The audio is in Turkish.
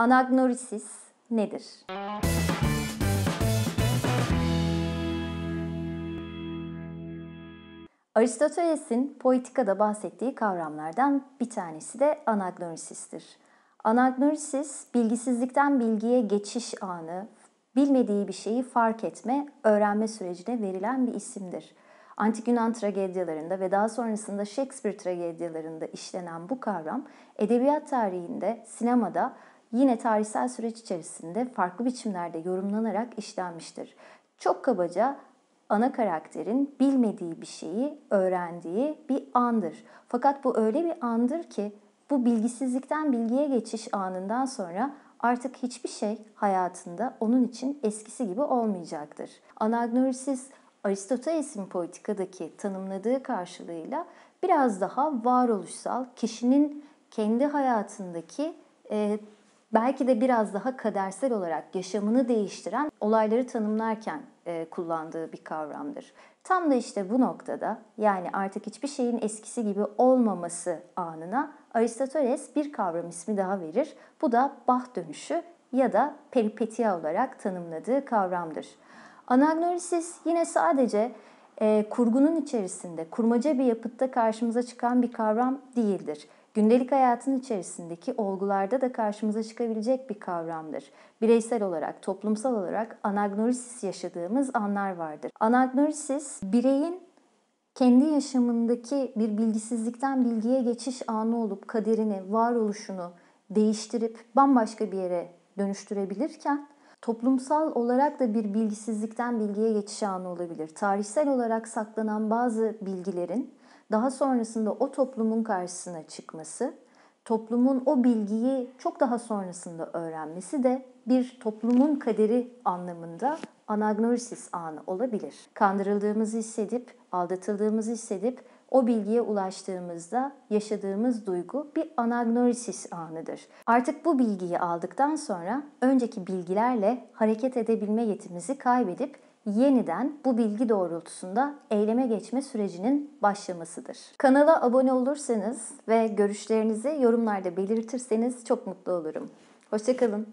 Anagnorisis nedir? Aristoteles'in Poetika'da bahsettiği kavramlardan bir tanesi de anagnorisistir. Anagnorisis, bilgisizlikten bilgiye geçiş anı, bilmediği bir şeyi fark etme, öğrenme sürecine verilen bir isimdir. Antik Yunan tragedyalarında ve daha sonrasında Shakespeare tragedyalarında işlenen bu kavram edebiyat tarihinde, sinemada yine tarihsel süreç içerisinde farklı biçimlerde yorumlanarak işlenmiştir. Çok kabaca ana karakterin bilmediği bir şeyi öğrendiği bir andır. Fakat bu öyle bir andır ki bu bilgisizlikten bilgiye geçiş anından sonra artık hiçbir şey hayatında onun için eskisi gibi olmayacaktır. Anagnorisis Aristoteles'in politikadaki tanımladığı karşılığıyla biraz daha varoluşsal, kişinin kendi hayatındaki e, belki de biraz daha kadersel olarak yaşamını değiştiren olayları tanımlarken e, kullandığı bir kavramdır. Tam da işte bu noktada yani artık hiçbir şeyin eskisi gibi olmaması anına Aristoteles bir kavram ismi daha verir. Bu da bah dönüşü ya da peripetia olarak tanımladığı kavramdır. Anagnorisis yine sadece e, kurgunun içerisinde kurmaca bir yapıtta karşımıza çıkan bir kavram değildir gündelik hayatın içerisindeki olgularda da karşımıza çıkabilecek bir kavramdır. Bireysel olarak, toplumsal olarak anagnorisis yaşadığımız anlar vardır. Anagnorisis bireyin kendi yaşamındaki bir bilgisizlikten bilgiye geçiş anı olup kaderini, varoluşunu değiştirip bambaşka bir yere dönüştürebilirken toplumsal olarak da bir bilgisizlikten bilgiye geçiş anı olabilir. Tarihsel olarak saklanan bazı bilgilerin daha sonrasında o toplumun karşısına çıkması, toplumun o bilgiyi çok daha sonrasında öğrenmesi de bir toplumun kaderi anlamında anagnorisis anı olabilir. Kandırıldığımızı hissedip, aldatıldığımızı hissedip o bilgiye ulaştığımızda yaşadığımız duygu bir anagnorisis anıdır. Artık bu bilgiyi aldıktan sonra önceki bilgilerle hareket edebilme yetimizi kaybedip yeniden bu bilgi doğrultusunda eyleme geçme sürecinin başlamasıdır. Kanala abone olursanız ve görüşlerinizi yorumlarda belirtirseniz çok mutlu olurum. Hoşçakalın.